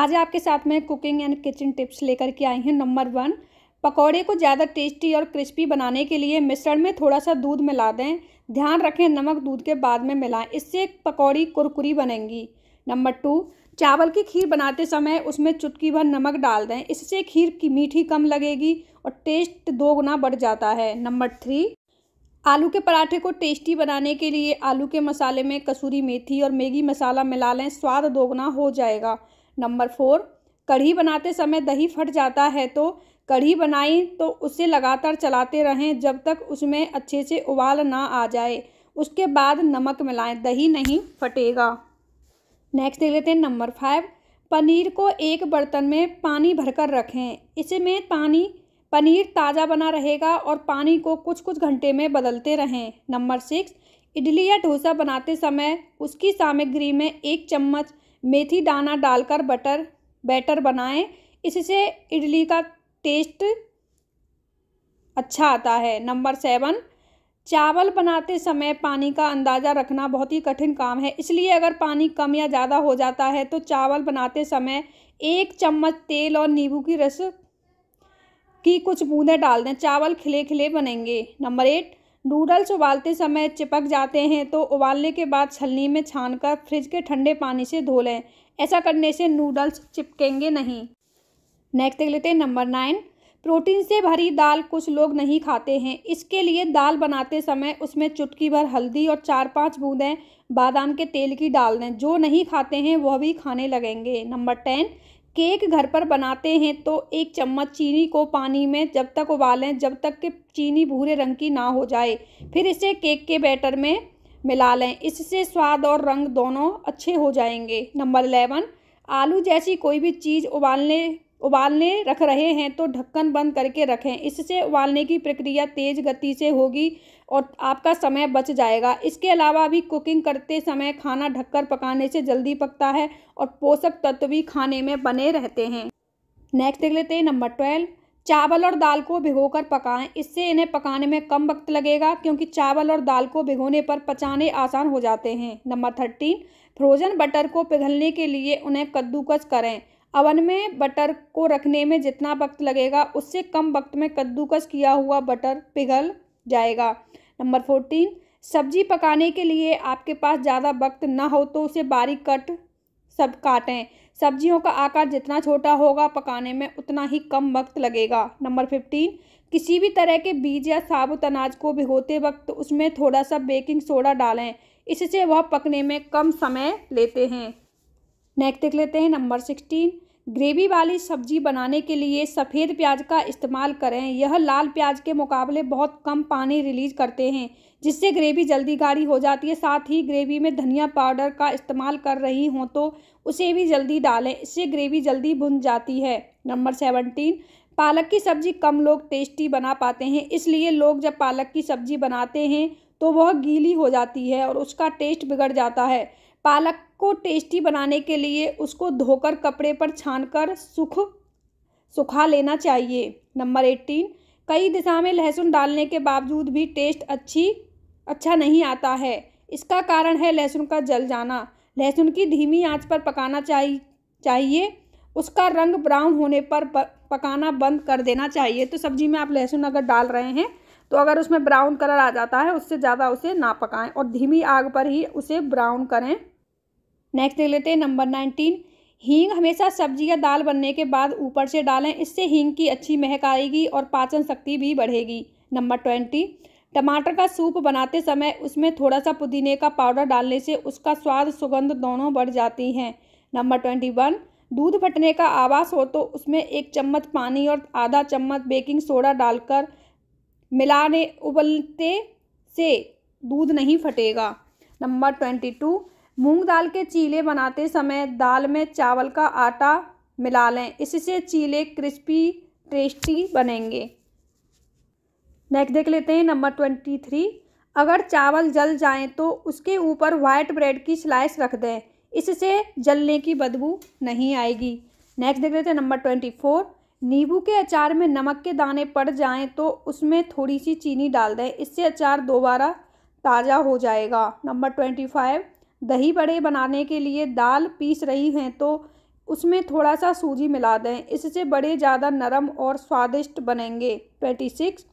आज आपके साथ में कुकिंग एंड किचन टिप्स लेकर के आई हूँ नंबर वन पकौड़े को ज़्यादा टेस्टी और क्रिस्पी बनाने के लिए मिश्रण में थोड़ा सा दूध मिला दें ध्यान रखें नमक दूध के बाद में मिलाएं इससे पकौड़ी कुरकुरी बनेंगी नंबर टू चावल की खीर बनाते समय उसमें चुटकी भर नमक डाल दें इससे खीर की मीठी कम लगेगी और टेस्ट दो गुना बढ़ जाता है नंबर थ्री आलू के पराठे को टेस्टी बनाने के लिए आलू के मसाले में कसूरी मेथी और मैगी मसाला मिला लें स्वाद दोगुना हो जाएगा नंबर फोर कढ़ी बनाते समय दही फट जाता है तो कढ़ी बनाई तो उसे लगातार चलाते रहें जब तक उसमें अच्छे से उबाल ना आ जाए उसके बाद नमक मिलाएं दही नहीं फटेगा नेक्स्ट देख लेते हैं नंबर फाइव पनीर को एक बर्तन में पानी भरकर रखें इसमें पानी पनीर ताज़ा बना रहेगा और पानी को कुछ कुछ घंटे में बदलते रहें नंबर सिक्स इडली या डोसा बनाते समय उसकी सामग्री में एक चम्मच मेथी दाना डालकर बटर बैटर बनाएं इससे इडली का टेस्ट अच्छा आता है नंबर सेवन चावल बनाते समय पानी का अंदाज़ा रखना बहुत ही कठिन काम है इसलिए अगर पानी कम या ज़्यादा हो जाता है तो चावल बनाते समय एक चम्मच तेल और नींबू की रस की कुछ बूंदें डाल दें चावल खिले खिले बनेंगे नंबर एट नूडल्स उबालते समय चिपक जाते हैं तो उबालने के बाद छलनी में छानकर फ्रिज के ठंडे पानी से धो लें ऐसा करने से नूडल्स चिपकेंगे नहीं नेक्स्ट देख लेते हैं नंबर नाइन प्रोटीन से भरी दाल कुछ लोग नहीं खाते हैं इसके लिए दाल बनाते समय उसमें चुटकी भर हल्दी और चार पांच बूंदें बादाम के तेल की डाल दें जो नहीं खाते हैं वह भी खाने लगेंगे नंबर टेन केक घर पर बनाते हैं तो एक चम्मच चीनी को पानी में जब तक उबालें जब तक कि चीनी भूरे रंग की ना हो जाए फिर इसे केक के बैटर में मिला लें इससे स्वाद और रंग दोनों अच्छे हो जाएंगे नंबर इलेवन आलू जैसी कोई भी चीज़ उबालने उबालने रख रहे हैं तो ढक्कन बंद करके रखें इससे उबालने की प्रक्रिया तेज़ गति से होगी और आपका समय बच जाएगा इसके अलावा भी कुकिंग करते समय खाना ढककर पकाने से जल्दी पकता है और पोषक तत्व भी खाने में बने रहते हैं नेक्स्ट देख लेते हैं नंबर ट्वेल्व चावल और दाल को भिगोकर पकाएं इससे इन्हें पकाने में कम वक्त लगेगा क्योंकि चावल और दाल को भिगोने पर पचाने आसान हो जाते हैं नंबर थर्टीन फ्रोजन बटर को पिघलने के लिए उन्हें कद्दूकस करें अवन में बटर को रखने में जितना वक्त लगेगा उससे कम वक्त में कद्दूकस किया हुआ बटर पिघल जाएगा नंबर फोर्टीन सब्जी पकाने के लिए आपके पास ज़्यादा वक्त ना हो तो उसे बारीक कट सब काटें सब्जियों का आकार जितना छोटा होगा पकाने में उतना ही कम वक्त लगेगा नंबर फिफ्टीन किसी भी तरह के बीज या साबुत अनाज को भिगोते वक्त उसमें थोड़ा सा बेकिंग सोडा डालें इससे वह पकने में कम समय लेते हैं नेक्स्ट देख लेते हैं नंबर सिक्सटीन ग्रेवी वाली सब्जी बनाने के लिए सफ़ेद प्याज का इस्तेमाल करें यह लाल प्याज के मुकाबले बहुत कम पानी रिलीज करते हैं जिससे ग्रेवी जल्दी गाढ़ी हो जाती है साथ ही ग्रेवी में धनिया पाउडर का इस्तेमाल कर रही हों तो उसे भी जल्दी डालें इससे ग्रेवी जल्दी भुन जाती है नंबर सेवनटीन पालक की सब्जी कम लोग टेस्टी बना पाते हैं इसलिए लोग जब पालक की सब्जी बनाते हैं तो वह गीली हो जाती है और उसका टेस्ट बिगड़ जाता है पालक को टेस्टी बनाने के लिए उसको धोकर कपड़े पर छानकर सूख सुखा लेना चाहिए नंबर एट्टीन कई दिशा में लहसुन डालने के बावजूद भी टेस्ट अच्छी अच्छा नहीं आता है इसका कारण है लहसुन का जल जाना लहसुन की धीमी आंच पर पकाना चाहिए चाहिए उसका रंग ब्राउन होने पर पकाना बंद कर देना चाहिए तो सब्जी में आप लहसुन अगर डाल रहे हैं तो अगर उसमें ब्राउन कलर आ जाता है उससे ज़्यादा उसे ना पकाएं और धीमी आग पर ही उसे ब्राउन करें नेक्स्ट देख लेते हैं नंबर नाइनटीन हींग हमेशा सब्जी या दाल बनने के बाद ऊपर से डालें इससे हींग की अच्छी महक आएगी और पाचन शक्ति भी बढ़ेगी नंबर ट्वेंटी टमाटर का सूप बनाते समय उसमें थोड़ा सा पुदीने का पाउडर डालने से उसका स्वाद सुगंध दोनों बढ़ जाती हैं नंबर ट्वेंटी वन दूध फटने का आवास हो तो उसमें एक चम्मच पानी और आधा चम्मच बेकिंग सोडा डालकर मिलाने उबलते से दूध नहीं फटेगा नंबर ट्वेंटी टू मूंग दाल के चीले बनाते समय दाल में चावल का आटा मिला लें इससे चीले क्रिस्पी टेस्टी बनेंगे नेक्स्ट देख लेते हैं नंबर ट्वेंटी थ्री अगर चावल जल जाएं तो उसके ऊपर वाइट ब्रेड की स्लाइस रख दें इससे जलने की बदबू नहीं आएगी नेक्स्ट देख लेते हैं नंबर ट्वेंटी फोर नींबू के अचार में नमक के दाने पड़ जाएं तो उसमें थोड़ी सी चीनी डाल दें इससे अचार दोबारा ताज़ा हो जाएगा नंबर ट्वेंटी फाइव दही बड़े बनाने के लिए दाल पीस रही हैं तो उसमें थोड़ा सा सूजी मिला दें इससे बड़े ज़्यादा नरम और स्वादिष्ट बनेंगे ट्वेंटी सिक्स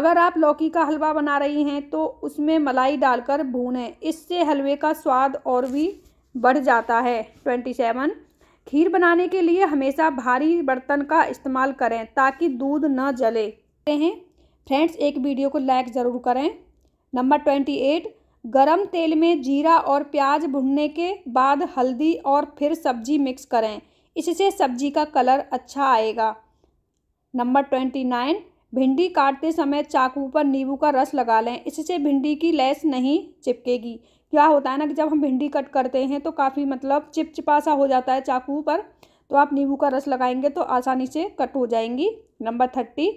अगर आप लौकी का हलवा बना रही हैं तो उसमें मलाई डालकर भूनें इससे हलवे का स्वाद और भी बढ़ जाता है ट्वेंटी सेवन खीर बनाने के लिए हमेशा भारी बर्तन का इस्तेमाल करें ताकि दूध न जले हैं फ्रेंड्स एक वीडियो को लाइक ज़रूर करें नंबर ट्वेंटी एट गरम तेल में जीरा और प्याज भुनने के बाद हल्दी और फिर सब्जी मिक्स करें इससे सब्जी का कलर अच्छा आएगा नंबर ट्वेंटी नाइन भिंडी काटते समय चाकू पर नींबू का रस लगा लें इससे भिंडी की लेस नहीं चिपकेगी क्या होता है ना कि जब हम भिंडी कट करते हैं तो काफ़ी मतलब चिपचिपा सा हो जाता है चाकू पर तो आप नींबू का रस लगाएंगे तो आसानी से कट हो जाएंगी नंबर थर्टी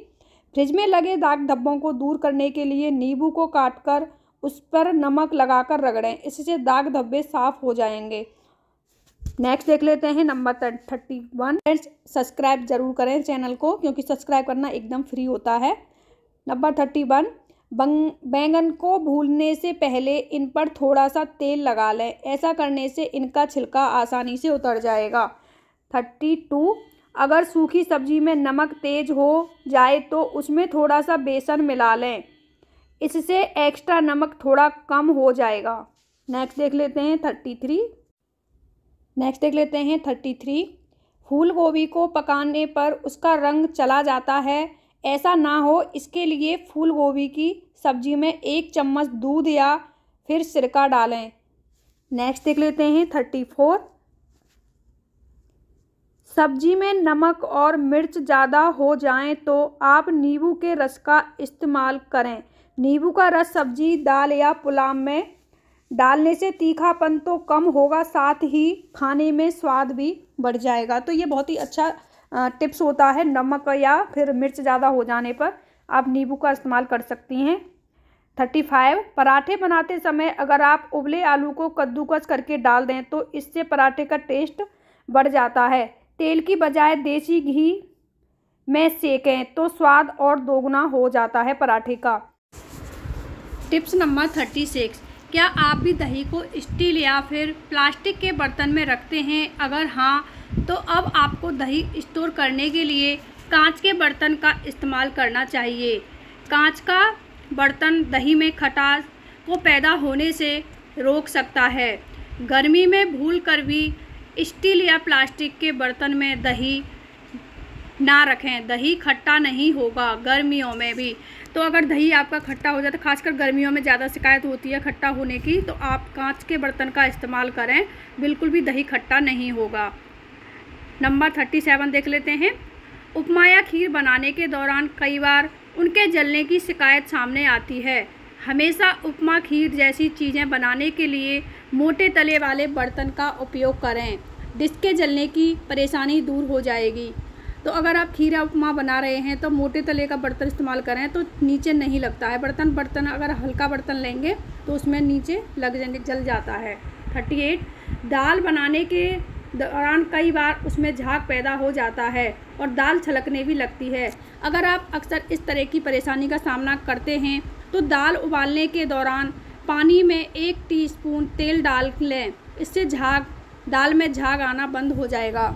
फ्रिज में लगे दाग धब्बों को दूर करने के लिए नींबू को काट कर उस पर नमक लगाकर रगड़ें इससे दाग धब्बे साफ हो जाएंगे नेक्स्ट देख लेते हैं नंबर थर्टी वन सब्सक्राइब जरूर करें चैनल को क्योंकि सब्सक्राइब करना एकदम फ्री होता है नंबर थर्टी वन बैंगन को भूलने से पहले इन पर थोड़ा सा तेल लगा लें ऐसा करने से इनका छिलका आसानी से उतर जाएगा थर्टी टू अगर सूखी सब्जी में नमक तेज हो जाए तो उसमें थोड़ा सा बेसन मिला लें इससे एक्स्ट्रा नमक थोड़ा कम हो जाएगा नेक्स्ट देख लेते हैं थर्टी थ्री नेक्स्ट देख लेते हैं थर्टी थ्री फूल गोभी को पकाने पर उसका रंग चला जाता है ऐसा ना हो इसके लिए फूल गोभी की सब्जी में एक चम्मच दूध या फिर सिरका डालें नेक्स्ट देख लेते हैं थर्टी फोर सब्जी में नमक और मिर्च ज़्यादा हो जाएं तो आप नींबू के रस का इस्तेमाल करें नींबू का रस सब्जी दाल या पुलाव में डालने से तीखापन तो कम होगा साथ ही खाने में स्वाद भी बढ़ जाएगा तो ये बहुत ही अच्छा टिप्स होता है नमक या फिर मिर्च ज़्यादा हो जाने पर आप नींबू का इस्तेमाल कर सकती हैं थर्टी फाइव पराठे बनाते समय अगर आप उबले आलू को कद्दूकस करके डाल दें तो इससे पराठे का टेस्ट बढ़ जाता है तेल की बजाय देसी घी में सेकें तो स्वाद और दोगुना हो जाता है पराठे का टिप्स नंबर थर्टी सिक्स क्या आप भी दही को स्टील या फिर प्लास्टिक के बर्तन में रखते हैं अगर हाँ तो अब आपको दही स्टोर करने के लिए कांच के बर्तन का इस्तेमाल करना चाहिए कांच का बर्तन दही में खटास को पैदा होने से रोक सकता है गर्मी में भूल कर भी स्टील या प्लास्टिक के बर्तन में दही ना रखें दही खट्टा नहीं होगा गर्मियों में भी तो अगर दही आपका खट्टा हो जाए तो खासकर गर्मियों में ज़्यादा शिकायत होती है खट्टा होने की तो आप कांच के बर्तन का इस्तेमाल करें बिल्कुल भी दही खट्टा नहीं होगा नंबर थर्टी सेवन देख लेते हैं उपमा या खीर बनाने के दौरान कई बार उनके जलने की शिकायत सामने आती है हमेशा उपमा खीर जैसी चीज़ें बनाने के लिए मोटे तले वाले बर्तन का उपयोग करें डिस्क के जलने की परेशानी दूर हो जाएगी तो अगर आप खीरा उपमा बना रहे हैं तो मोटे तले का बर्तन इस्तेमाल करें तो नीचे नहीं लगता है बर्तन बर्तन अगर हल्का बर्तन लेंगे तो उसमें नीचे लग जल जाता है थर्टी एट दाल बनाने के दौरान कई बार उसमें झाग पैदा हो जाता है और दाल छलकने भी लगती है अगर आप अक्सर इस तरह की परेशानी का सामना करते हैं तो दाल उबालने के दौरान पानी में एक टीस्पून तेल डाल लें इससे झाग दाल में झाग आना बंद हो जाएगा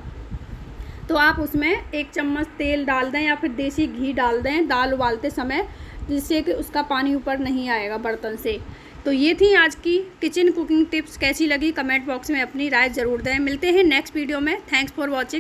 तो आप उसमें एक चम्मच तेल डाल दें या फिर देसी घी डाल दें दाल उबालते समय जिससे कि उसका पानी ऊपर नहीं आएगा बर्तन से तो ये थी आज की किचन कुकिंग टिप्स कैसी लगी कमेंट बॉक्स में अपनी राय ज़रूर दें मिलते हैं नेक्स्ट वीडियो में थैंक्स फॉर वॉचिंग